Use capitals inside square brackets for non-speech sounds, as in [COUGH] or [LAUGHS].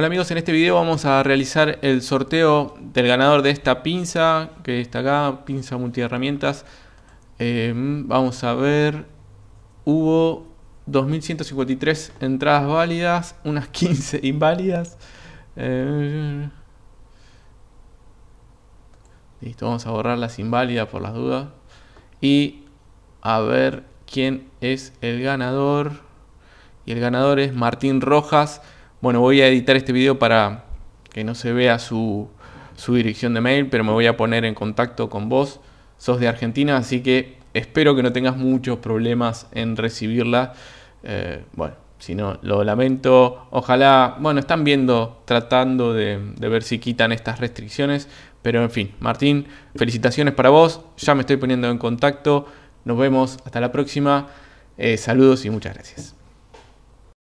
Hola amigos, en este video vamos a realizar el sorteo del ganador de esta pinza que está acá, pinza multiherramientas. Eh, vamos a ver, hubo 2.153 entradas válidas, unas 15 [LAUGHS] inválidas. Em, listo, vamos a borrar las inválidas por las dudas. Y a ver quién es el ganador. Y el ganador es Martín Rojas bueno, voy a editar este video para que no se vea su, dirección de mail, pero me voy a poner en contacto con vos. Sos de Argentina, así que espero que no tengas muchos problemas en recibirla. Eh, bueno, si no, lo lamento. Ojalá, bueno, están viendo, tratando de, ver si quitan estas restricciones. Pero en fin, Martín, felicitaciones para vos. Ya me estoy poniendo en contacto. Nos vemos hasta la próxima. Eh, saludos y muchas gracias.